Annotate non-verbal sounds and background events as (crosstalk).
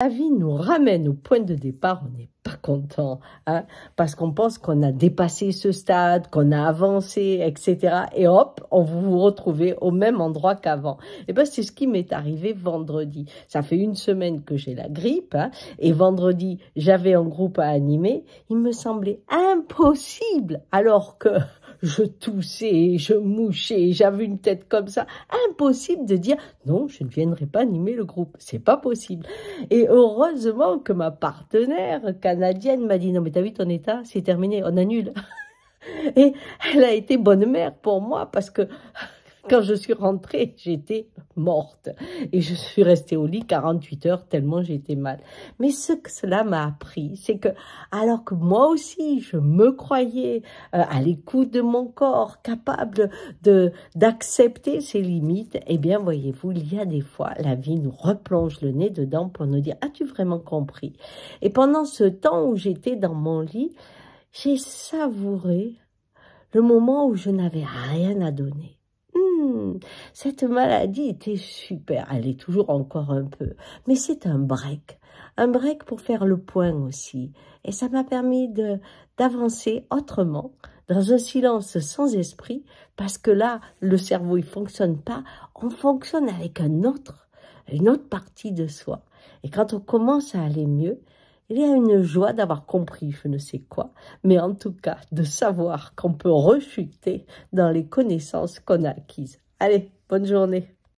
La vie nous ramène au point de départ, on n'est pas content, hein, parce qu'on pense qu'on a dépassé ce stade, qu'on a avancé, etc. Et hop, on vous retrouve au même endroit qu'avant. Et eh bien c'est ce qui m'est arrivé vendredi. Ça fait une semaine que j'ai la grippe, hein, et vendredi j'avais un groupe à animer. Il me semblait impossible, alors que je toussais, je mouchais, j'avais une tête comme ça. Impossible de dire non, je ne viendrai pas animer le groupe. C'est pas possible. Et heureusement que ma partenaire canadienne m'a dit non, mais t'as vu ton état, c'est terminé, on annule. (laughs) Et elle a été bonne mère pour moi parce que quand je suis rentrée, j'étais morte. Et je suis restée au lit 48 heures tellement j'étais mal. Mais ce que cela m'a appris, c'est que alors que moi aussi je me croyais euh, à l'écoute de mon corps, capable d'accepter ses limites, eh bien voyez-vous, il y a des fois la vie nous replonge le nez dedans pour nous dire as-tu vraiment compris Et pendant ce temps où j'étais dans mon lit, j'ai savouré le moment où je n'avais rien à donner Hum, cette maladie était super, elle est toujours encore un peu, mais c'est un break, un break pour faire le point aussi. Et ça m'a permis d'avancer autrement, dans un silence sans esprit, parce que là, le cerveau, il fonctionne pas, on fonctionne avec un autre, une autre partie de soi. Et quand on commence à aller mieux, il y a une joie d'avoir compris je ne sais quoi, mais en tout cas de savoir qu'on peut refuter dans les connaissances qu'on a acquises. Allez, bonne journée